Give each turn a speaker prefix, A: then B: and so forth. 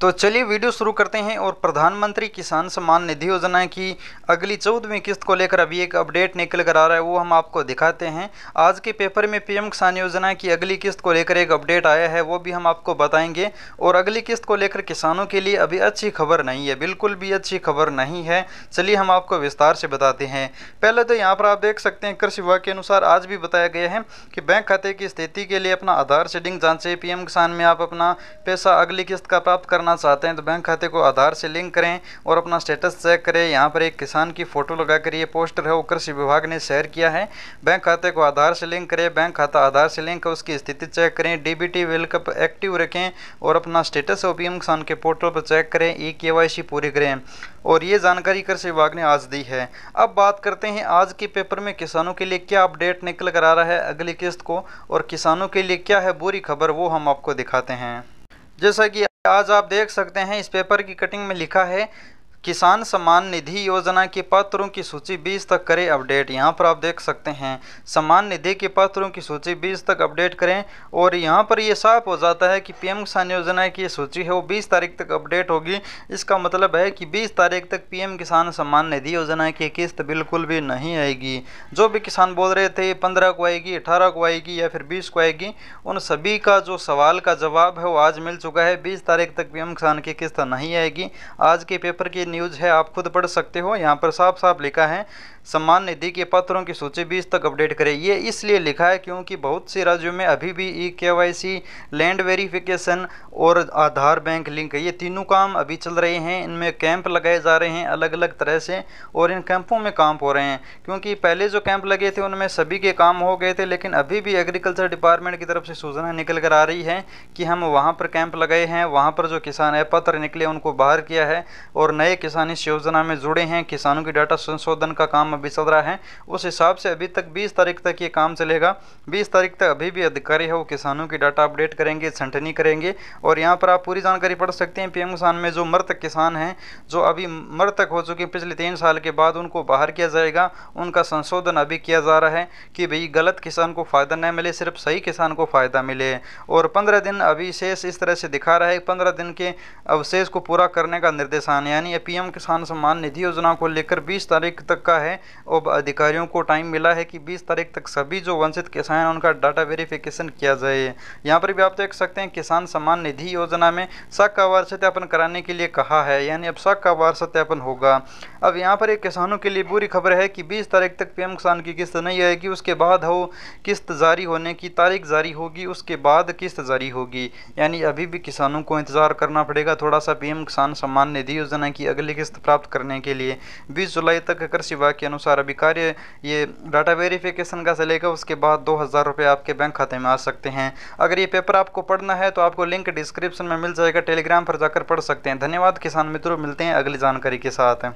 A: तो चलिए वीडियो शुरू करते हैं और प्रधानमंत्री किसान सम्मान निधि योजना की अगली चौदहवीं किस्त को लेकर अभी एक अपडेट निकल कर आ रहा है वो हम आपको दिखाते हैं आज के पेपर में पीएम किसान योजना की अगली किस्त को लेकर एक अपडेट आया है वो भी हम आपको बताएंगे और अगली किस्त को लेकर किसानों के लिए अभी अच्छी खबर नहीं है बिल्कुल भी अच्छी खबर नहीं है चलिए हम आपको विस्तार से बताते हैं पहले तो यहाँ पर आप देख सकते हैं कृषि विभाग के अनुसार आज भी बताया गया है कि बैंक खाते की स्थिति के लिए अपना आधार शेडिंग जाँचें पी किसान में आप अपना पैसा अगली किस्त का प्राप्त करना करना चाहते हैं तो बैंक खाते को आधार से लिंक करें और अपना स्टेटस चेक करें यहाँ पर एक किसान की फ़ोटो लगाकर ये पोस्टर है वो कृषि विभाग ने शेयर किया है बैंक खाते को आधार से लिंक करें बैंक खाता आधार से लिंक उसकी स्थिति चेक करें डीबीटी वर्ल्ड कप एक्टिव रखें और अपना स्टेटस ओ पी किसान के पोर्टल पर चेक करें ई के पूरी करें और ये जानकारी कृषि विभाग ने आज दी है अब बात करते हैं आज के पेपर में किसानों के लिए क्या अपडेट निकल कर आ रहा है अगली किस्त को और किसानों के लिए क्या है बुरी खबर वो हम आपको दिखाते हैं जैसा कि आज आप देख सकते हैं इस पेपर की कटिंग में लिखा है किसान सम्मान निधि योजना के पात्रों की सूची 20 तक करें अपडेट यहाँ पर आप देख सकते हैं सम्मान निधि के पात्रों की सूची 20 तक अपडेट करें और यहाँ पर यह साफ हो जाता है कि पीएम किसान योजना की सूची है वो 20 तारीख तक अपडेट होगी इसका मतलब है कि 20 तारीख तक पीएम किसान सम्मान निधि योजना की किस्त बिल्कुल भी नहीं आएगी जो भी किसान बोल रहे थे पंद्रह को आएगी अठारह को आएगी या फिर बीस को आएगी उन सभी का जो सवाल का जवाब है वो आज मिल चुका है बीस तारीख तक पीएम किसान की किस्त नहीं आएगी आज के पेपर की न्यूज़ है आप खुद पढ़ सकते हो यहाँ पर साफ साफ लिखा है सम्मान निधि के पत्रों की सूची बीस तक अपडेट करें ये इसलिए लिखा है क्योंकि बहुत से राज्यों में अभी भी ई के लैंड वेरिफिकेशन और आधार बैंक लिंक ये तीनों काम अभी चल रहे हैं इनमें कैंप लगाए जा रहे हैं अलग अलग तरह से और इन कैंपों में काम हो रहे हैं क्योंकि पहले जो कैंप लगे थे उनमें सभी के काम हो गए थे लेकिन अभी भी एग्रीकल्चर डिपार्टमेंट की तरफ से सूचना निकल कर आ रही है कि हम वहाँ पर कैंप लगाए हैं वहाँ पर जो किसान है पत्र निकले उनको बाहर किया है और नए किसान इस योजना में जुड़े हैं किसानों की डाटा संशोधन का काम अभी चल रहा है उस हिसाब से अभी तक 20 तारीख तक ये काम चलेगा 20 तारीख तक अभी भी अधिकारी है वो किसानों की डाटा अपडेट करेंगे छंटनी करेंगे और यहाँ पर आप पूरी जानकारी पढ़ सकते हैं पीएम किसान में जो मृतक किसान हैं जो अभी मृतक हो चुके पिछले तीन साल के बाद उनको बाहर किया जाएगा उनका संशोधन अभी किया जा रहा है कि भाई गलत किसान को फ़ायदा न मिले सिर्फ सही किसान को फ़ायदा मिले और पंद्रह दिन अभी शेष इस तरह से दिखा रहा है पंद्रह दिन के अवशेष को पूरा करने का निर्देशान यानी पीएम किसान सम्मान निधि योजना को लेकर 20 तारीख तक का है अब अधिकारियों को टाइम मिला है कि 20 तारीख तक सभी जो वंचित किसान हैं उनका डाटा वेरिफिकेशन किया जाए यहाँ पर भी आप देख सकते हैं किसान सम्मान निधि योजना में सक का सत्यापन कराने के लिए कहा है यानी अब सक का वार सत्यापन होगा अब यहाँ पर एक किसानों के लिए बुरी खबर है कि 20 तारीख तक पीएम किसान की किस्त नहीं आएगी उसके बाद हो किस्त जारी होने की तारीख जारी होगी उसके बाद किस्त जारी होगी यानी अभी भी किसानों को इंतज़ार करना पड़ेगा थोड़ा सा पीएम किसान सम्मान निधि योजना की अगली किस्त प्राप्त करने के लिए बीस जुलाई तक कृषि विभाग के अनुसार अभी कार्य ये डाटा वेरिफिकेशन का चलेगा उसके बाद दो हज़ार रुपये आपके बैंक खाते में आ सकते हैं अगर ये पेपर आपको पढ़ना है तो आपको लिंक डिस्क्रिप्शन में मिल जाएगा टेलीग्राम पर जाकर पढ़ सकते हैं धन्यवाद किसान मित्रों मिलते हैं अगली जानकारी के साथ